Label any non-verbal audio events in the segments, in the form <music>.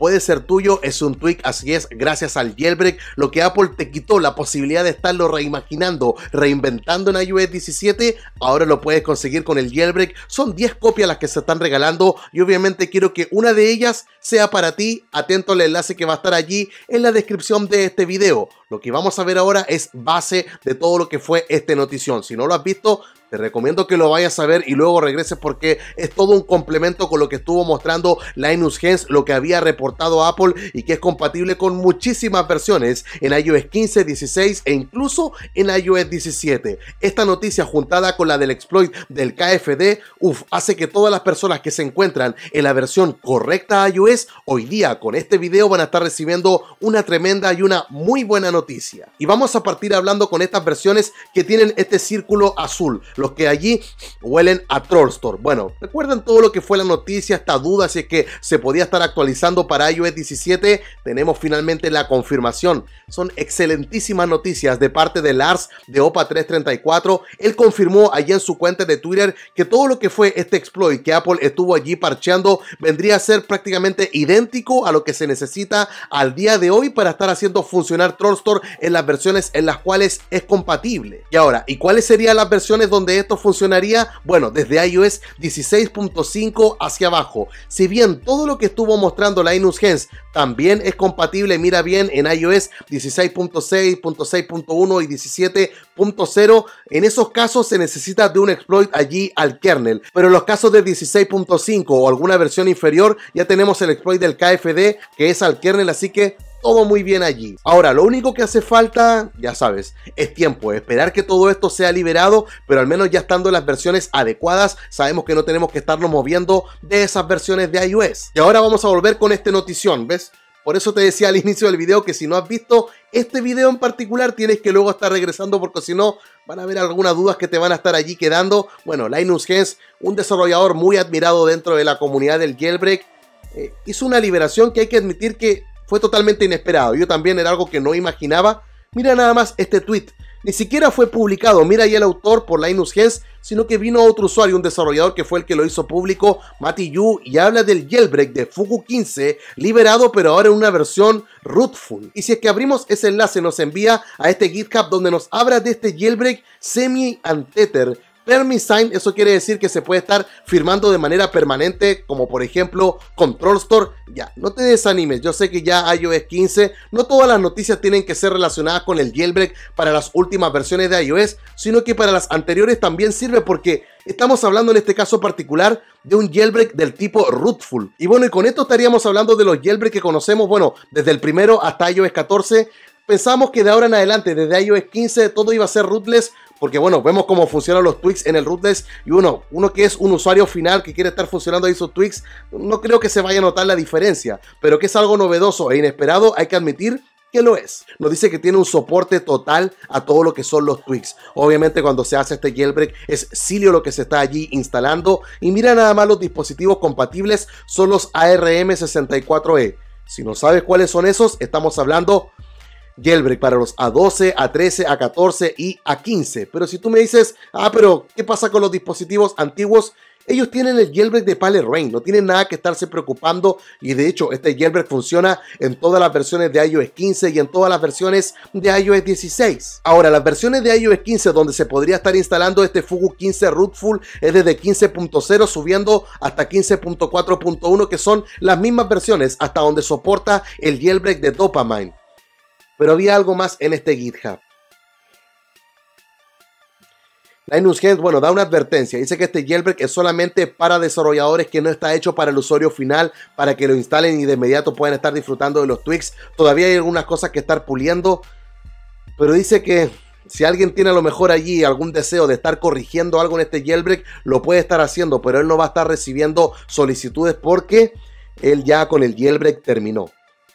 puede ser tuyo, es un tweak, así es, gracias al jailbreak, lo que Apple te quitó, la posibilidad de estarlo reimaginando, reinventando en iOS 17, ahora lo puedes conseguir con el jailbreak, son 10 copias las que se están regalando y obviamente quiero que una de ellas sea para ti, atento al enlace que va a estar allí en la descripción de este video. Lo que vamos a ver ahora es base de todo lo que fue este notición. Si no lo has visto, te recomiendo que lo vayas a ver y luego regreses porque es todo un complemento con lo que estuvo mostrando Linus Hens, lo que había reportado Apple y que es compatible con muchísimas versiones en iOS 15, 16 e incluso en iOS 17. Esta noticia juntada con la del exploit del KFD, uff, hace que todas las personas que se encuentran en la versión correcta iOS hoy día con este video van a estar recibiendo una tremenda y una muy buena noticia y vamos a partir hablando con estas versiones que tienen este círculo azul, los que allí huelen a Trollstore. Bueno, recuerden todo lo que fue la noticia, esta duda si es que se podía estar actualizando para iOS 17, tenemos finalmente la confirmación. Son excelentísimas noticias de parte de Lars de OPA334. Él confirmó allí en su cuenta de Twitter que todo lo que fue este exploit que Apple estuvo allí parcheando vendría a ser prácticamente idéntico a lo que se necesita al día de hoy para estar haciendo funcionar Store en las versiones en las cuales es compatible. Y ahora, ¿y cuáles serían las versiones donde esto funcionaría? Bueno, desde iOS 16.5 hacia abajo. Si bien todo lo que estuvo mostrando Inus Gens también es compatible, mira bien, en iOS 16.6, 6.1 y 17.0, en esos casos se necesita de un exploit allí al kernel. Pero en los casos de 16.5 o alguna versión inferior, ya tenemos el exploit del KFD que es al kernel, así que todo muy bien allí. Ahora, lo único que hace falta, ya sabes, es tiempo, esperar que todo esto sea liberado, pero al menos ya estando las versiones adecuadas, sabemos que no tenemos que estarnos moviendo de esas versiones de iOS. Y ahora vamos a volver con este notición, ¿ves? Por eso te decía al <laughs> inicio del video que si no has visto este video en particular, tienes que luego estar regresando porque si no, van a haber algunas dudas que te van a estar allí quedando. Bueno, Linus Gens, un desarrollador muy admirado dentro de la comunidad del jailbreak, eh, hizo una liberación que hay que admitir que fue totalmente inesperado. Yo también era algo que no imaginaba. Mira nada más este tweet. Ni siquiera fue publicado, mira ahí el autor por Linus Hens, sino que vino otro usuario, un desarrollador que fue el que lo hizo público, Mati Yu, y habla del jailbreak de Fuku 15, liberado pero ahora en una versión rootful. Y si es que abrimos ese enlace nos envía a este GitHub donde nos habla de este jailbreak semi-anteter Sign, eso quiere decir que se puede estar firmando de manera permanente, como por ejemplo Control Store. Ya, no te desanimes, yo sé que ya iOS 15, no todas las noticias tienen que ser relacionadas con el jailbreak para las últimas versiones de iOS, sino que para las anteriores también sirve porque estamos hablando en este caso particular de un jailbreak del tipo rootful. Y bueno, y con esto estaríamos hablando de los jailbreak que conocemos, bueno, desde el primero hasta iOS 14, pensamos que de ahora en adelante, desde iOS 15, todo iba a ser rootless, porque bueno, vemos cómo funcionan los tweaks en el rootless y uno, uno que es un usuario final que quiere estar funcionando ahí sus tweaks, no creo que se vaya a notar la diferencia, pero que es algo novedoso e inesperado, hay que admitir que lo es. Nos dice que tiene un soporte total a todo lo que son los tweaks. Obviamente cuando se hace este jailbreak es Cilio lo que se está allí instalando y mira nada más los dispositivos compatibles son los ARM64E. Si no sabes cuáles son esos, estamos hablando jailbreak para los A12, A13, A14 y A15. Pero si tú me dices, ah, pero ¿qué pasa con los dispositivos antiguos? Ellos tienen el jailbreak de Pale Rain, no tienen nada que estarse preocupando y de hecho este jailbreak funciona en todas las versiones de iOS 15 y en todas las versiones de iOS 16. Ahora, las versiones de iOS 15 donde se podría estar instalando este Fugu 15 Rootful es desde 15.0 subiendo hasta 15.4.1 que son las mismas versiones hasta donde soporta el jailbreak de Dopamine. Pero había algo más en este GitHub. La Games, bueno, da una advertencia. Dice que este jailbreak es solamente para desarrolladores que no está hecho para el usuario final, para que lo instalen y de inmediato puedan estar disfrutando de los tweaks. Todavía hay algunas cosas que estar puliendo, pero dice que si alguien tiene a lo mejor allí algún deseo de estar corrigiendo algo en este jailbreak, lo puede estar haciendo, pero él no va a estar recibiendo solicitudes porque él ya con el jailbreak terminó.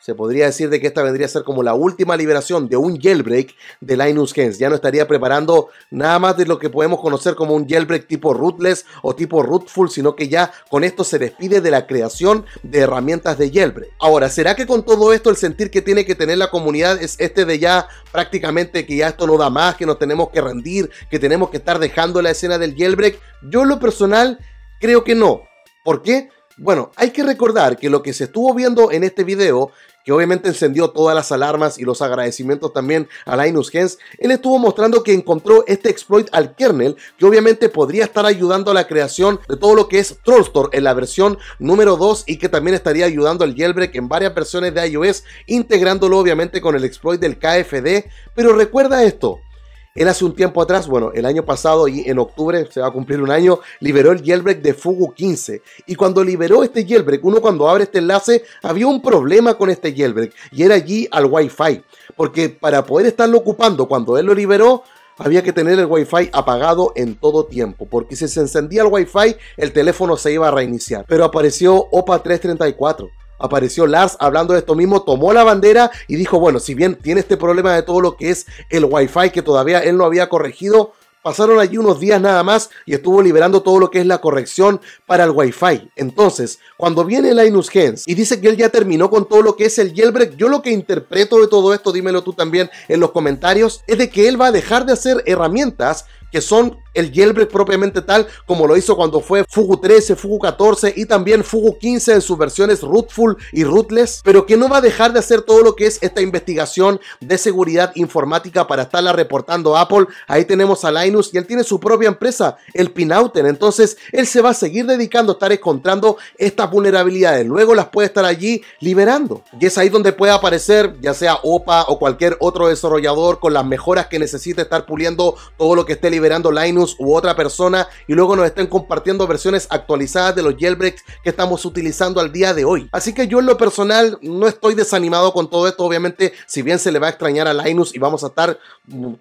Se podría decir de que esta vendría a ser como la última liberación de un jailbreak de Linus Gens. Ya no estaría preparando nada más de lo que podemos conocer como un jailbreak tipo rootless o tipo rootful, sino que ya con esto se despide de la creación de herramientas de jailbreak. Ahora, ¿será que con todo esto el sentir que tiene que tener la comunidad es este de ya prácticamente que ya esto no da más, que nos tenemos que rendir, que tenemos que estar dejando la escena del jailbreak? Yo en lo personal creo que no. ¿Por qué? Bueno, hay que recordar que lo que se estuvo viendo en este video que obviamente encendió todas las alarmas y los agradecimientos también a Linus Hens, él estuvo mostrando que encontró este exploit al kernel que obviamente podría estar ayudando a la creación de todo lo que es Trollstore en la versión número 2 y que también estaría ayudando al jailbreak en varias versiones de iOS, integrándolo obviamente con el exploit del KFD, pero recuerda esto, él hace un tiempo atrás, bueno, el año pasado y en octubre se va a cumplir un año, liberó el jailbreak de Fugu 15. Y cuando liberó este jailbreak, uno cuando abre este enlace, había un problema con este jailbreak y era allí al Wi-Fi. Porque para poder estarlo ocupando cuando él lo liberó, había que tener el Wi-Fi apagado en todo tiempo, porque si se encendía el Wi-Fi, el teléfono se iba a reiniciar. Pero apareció OPA 334 apareció Lars hablando de esto mismo, tomó la bandera y dijo, bueno, si bien tiene este problema de todo lo que es el Wi-Fi que todavía él no había corregido, pasaron allí unos días nada más y estuvo liberando todo lo que es la corrección para el Wi-Fi. Entonces, cuando viene Linus Hens y dice que él ya terminó con todo lo que es el jailbreak, yo lo que interpreto de todo esto, dímelo tú también en los comentarios, es de que él va a dejar de hacer herramientas que son el jailbreak propiamente tal como lo hizo cuando fue Fugu 13, Fugu 14 y también Fugu 15 en sus versiones Rootful y Rootless, pero que no va a dejar de hacer todo lo que es esta investigación de seguridad informática para estarla reportando Apple. Ahí tenemos a Linus y él tiene su propia empresa, el Pinauten, entonces él se va a seguir dedicando a estar encontrando estas vulnerabilidades, luego las puede estar allí liberando. Y es ahí donde puede aparecer ya sea OPA o cualquier otro desarrollador con las mejoras que necesite estar puliendo todo lo que esté liberando Linus u otra persona y luego nos estén compartiendo versiones actualizadas de los jailbreaks que estamos utilizando al día de hoy. Así que yo en lo personal no estoy desanimado con todo esto, obviamente si bien se le va a extrañar a Linus y vamos a estar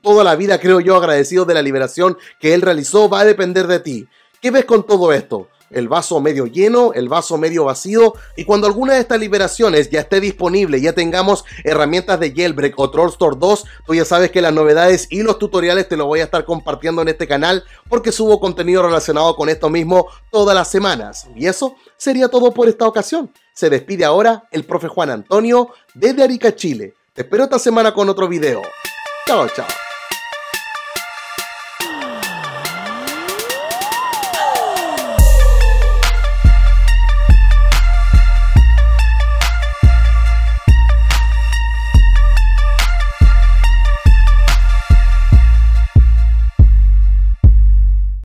toda la vida creo yo agradecidos de la liberación que él realizó, va a depender de ti. ¿Qué ves con todo esto? el vaso medio lleno, el vaso medio vacío, y cuando alguna de estas liberaciones ya esté disponible, ya tengamos herramientas de Jailbreak o Store 2, tú ya sabes que las novedades y los tutoriales te los voy a estar compartiendo en este canal porque subo contenido relacionado con esto mismo todas las semanas. Y eso sería todo por esta ocasión. Se despide ahora el profe Juan Antonio desde Arica, Chile. Te espero esta semana con otro video. Chao, chao.